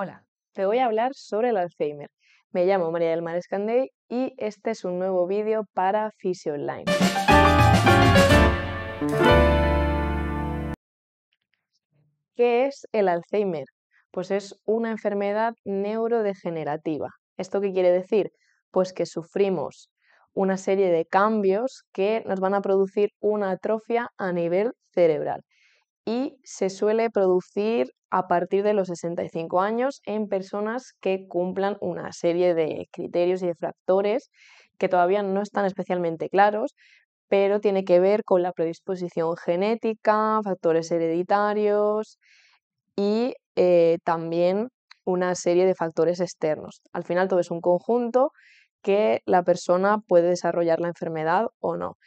Hola, te voy a hablar sobre el Alzheimer. Me llamo María del Mar Escandey y este es un nuevo vídeo para Fisio Online. ¿Qué es el Alzheimer? Pues es una enfermedad neurodegenerativa. ¿Esto qué quiere decir? Pues que sufrimos una serie de cambios que nos van a producir una atrofia a nivel cerebral y se suele producir a partir de los 65 años en personas que cumplan una serie de criterios y de factores que todavía no están especialmente claros, pero tiene que ver con la predisposición genética, factores hereditarios y eh, también una serie de factores externos. Al final todo es un conjunto que la persona puede desarrollar la enfermedad o no.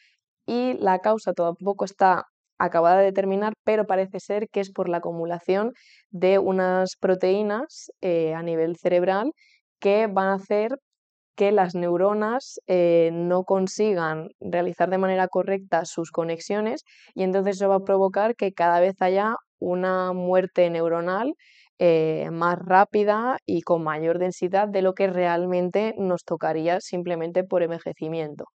Y la causa tampoco está acabada de terminar, pero parece ser que es por la acumulación de unas proteínas eh, a nivel cerebral que van a hacer que las neuronas eh, no consigan realizar de manera correcta sus conexiones y entonces eso va a provocar que cada vez haya una muerte neuronal eh, más rápida y con mayor densidad de lo que realmente nos tocaría simplemente por envejecimiento.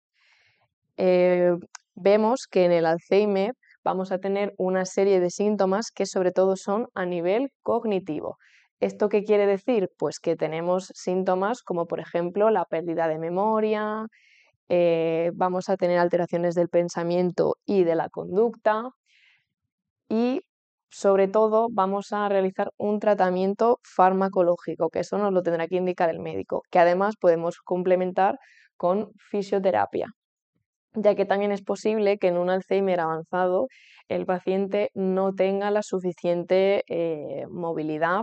vemos que en el Alzheimer vamos a tener una serie de síntomas que sobre todo son a nivel cognitivo. ¿Esto qué quiere decir? Pues que tenemos síntomas como por ejemplo la pérdida de memoria, eh, vamos a tener alteraciones del pensamiento y de la conducta y sobre todo vamos a realizar un tratamiento farmacológico, que eso nos lo tendrá que indicar el médico, que además podemos complementar con fisioterapia ya que también es posible que en un Alzheimer avanzado el paciente no tenga la suficiente eh, movilidad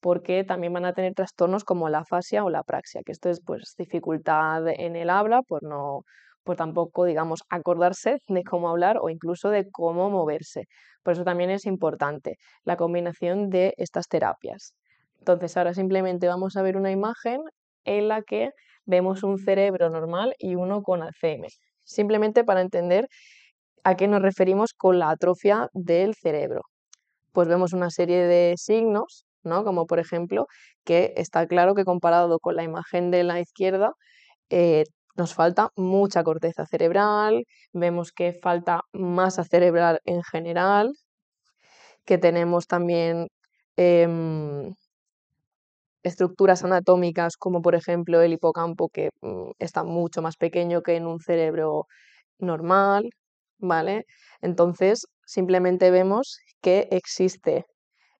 porque también van a tener trastornos como la afasia o la praxia, que esto es pues dificultad en el habla por no por tampoco digamos acordarse de cómo hablar o incluso de cómo moverse. Por eso también es importante la combinación de estas terapias. Entonces ahora simplemente vamos a ver una imagen en la que vemos un cerebro normal y uno con Alzheimer simplemente para entender a qué nos referimos con la atrofia del cerebro. Pues vemos una serie de signos, ¿no? Como por ejemplo, que está claro que comparado con la imagen de la izquierda, eh, nos falta mucha corteza cerebral, vemos que falta masa cerebral en general, que tenemos también em, estructuras anatómicas como por ejemplo el hipocampo que mm, está mucho más pequeño que en un cerebro normal, ¿vale? Entonces simplemente vemos que existe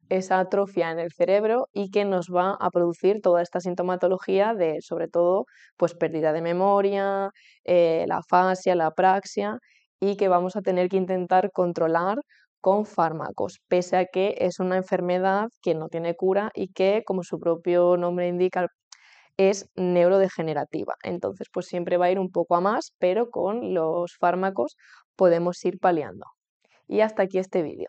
esa atrofia en el cerebro y que nos va a producir toda esta sintomatología de, sobre todo, pues pérdida de memoria, eh, la fascia, la apraxia y que vamos a tener que intentar controlar con fármacos, pese a que es una enfermedad que no tiene cura y que, como su propio nombre indica, es neurodegenerativa. Entonces, pues siempre va a ir un poco a más, pero con los fármacos podemos ir paliando. Y hasta aquí este vídeo.